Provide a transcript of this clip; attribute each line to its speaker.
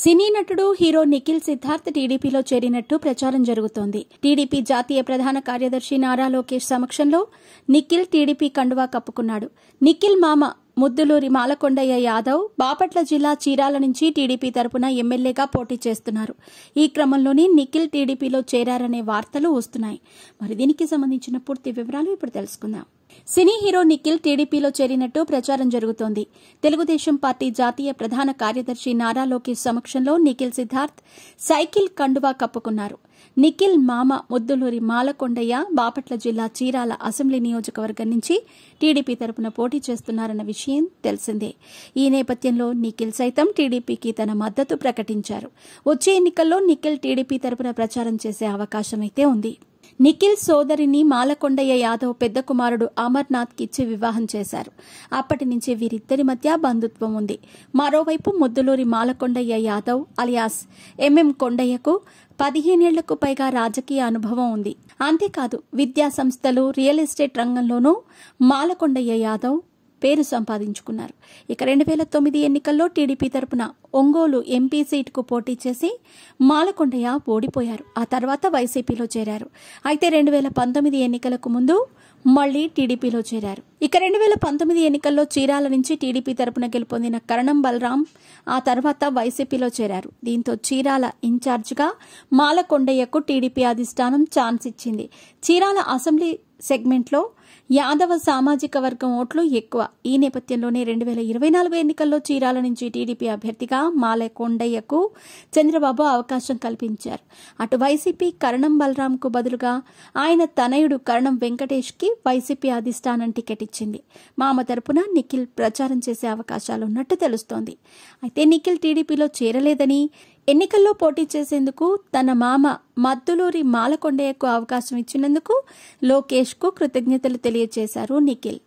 Speaker 1: సినీ నటుడు హీరో నిఖిల్ సిద్ధార్థ్ టీడీపీలో చేరినట్టు ప్రచారం జరుగుతోంది టీడీపీ జాతీయ ప్రధాన కార్యదర్శి నారా లోకేష్ సమక్షంలో నిఖిల్ టీడీపీ కండువా కప్పుకున్నాడు నిఖిల్ మామ ముద్దులూరి మాలకొండయ్య యాదవ్ బాపట్ల జిల్లా చీరాల నుంచి టీడీపీ తరపున ఎమ్మెల్యేగా పోటీ చేస్తున్నారు ఈ క్రమంలోనే నిఖిల్ టీడీపీలో చేరారనే వార్తలు వస్తున్నాయి మరి దీనికి సంబంధించిన పూర్తి వివరాలు ఇప్పుడు తెలుసుకుందాం సినీ హీరో నిఖిల్ టీడీపీలో చేరినట్టు ప్రచారం జరుగుతోంది తెలుగుదేశం పార్టీ జాతీయ ప్రధాన కార్యదర్శి నారా లోకేష్ సమక్షంలో నిఖిల్ సిద్ధార్థ్ సైకిల్ కండువా కప్పుకున్నారు నిఖిల్ మామ ముద్దులూరి మాలకొండయ్య బాపట్ల జిల్లా చీరాల అసెంబ్లీ నియోజకవర్గం నుంచి టీడీపీ తరపున పోటీ చేస్తున్నారన్న విషయం తెలిసిందే ఈ నేపథ్యంలో నిఖిల్ సైతం టీడీపీకి తన మద్దతు ప్రకటించారు వచ్చే ఎన్నికల్లో నిఖిల్ టీడీపీ తరపున ప్రచారం చేసే అవకాశమైతే ఉంది నిఖిల్ సోదరిని మాలకొండయ్య యాదవ్ పెద్ద కుమారుడు అమర్నాథ్ కిచ్చి వివాహం చేశారు అప్పటి నుంచి వీరిద్దరి మధ్య బంధుత్వం ఉంది మరోవైపు ముద్దులూరి మాలకొండయ్య యాదవ్ అలియాస్ ఎంఎం కొండయ్యకు పదిహేనేళ్లకు పైగా రాజకీయ అనుభవం ఉంది అంతేకాదు విద్యా సంస్థలు రియల్ ఎస్టేట్ రంగంలోనూ మాలకొండయ్య యాదవ్ పేరు సంపాదించుకున్నారు ఇక రెండు వేల తొమ్మిది ఎన్నికల్లో టీడీపీ తరపున ఒంగోలు ఎంపీ సీటుకు పోటీ చేసి మాలకొండయ్య ఓడిపోయారు ఆ తర్వాత వైసీపీలో చేరారు అయితే రెండు వేల పంతొమ్మిది ఎన్నికలకు ముందు మళ్లీ టీడీపీలో చేరారు ఇక రెండు వేల పంతొమ్మిది ఎన్నికల్లో చీరాల నుంచి టీడీపీ తరపున గెలుపొందిన కరణం బలరాం ఆ తర్వాత వైసీపీలో చేరారు దీంతో చీరాల ఇన్ఛార్జ్గా మాలకొండయ్యకు టీడీపీ అధిష్టానం ఛాన్స్ ఇచ్చింది చీరాల అసెంబ్లీ సెగ్మెంట్లో యాదవ సామాజిక వర్గం ఓట్లు ఎక్కువ ఈ నేపథ్యంలోనే రెండు వేల ఇరవై నాలుగు ఎన్నికల్లో చీరాల నుంచి టీడీపీ అభ్యర్థిగా మాలె కొండయ్యకు చంద్రబాబు అవకాశం కల్పించారు అటు వైసీపీ కరణం బలరాంకు బదులుగా ఆయన తనయుడు కరణం వెంకటేష్కి వైసీపీ అధిష్టానం టికెట్ ఇచ్చింది మామ తరపున నిఖిల్ ప్రచారం చేసే అవకాశాలున్నట్టు తెలుస్తోంది అయితే నిఖిల్ టీడీపీలో చేరలేదని ఎన్నికల్లో పోటీ చేసేందుకు తన మామ మద్దులూరి మాలకొండయ్యకు అవకాశం ఇచ్చినందుకు లోకేష్కు కృతజ్ఞతలు తెలియజేశారు నిఖిల్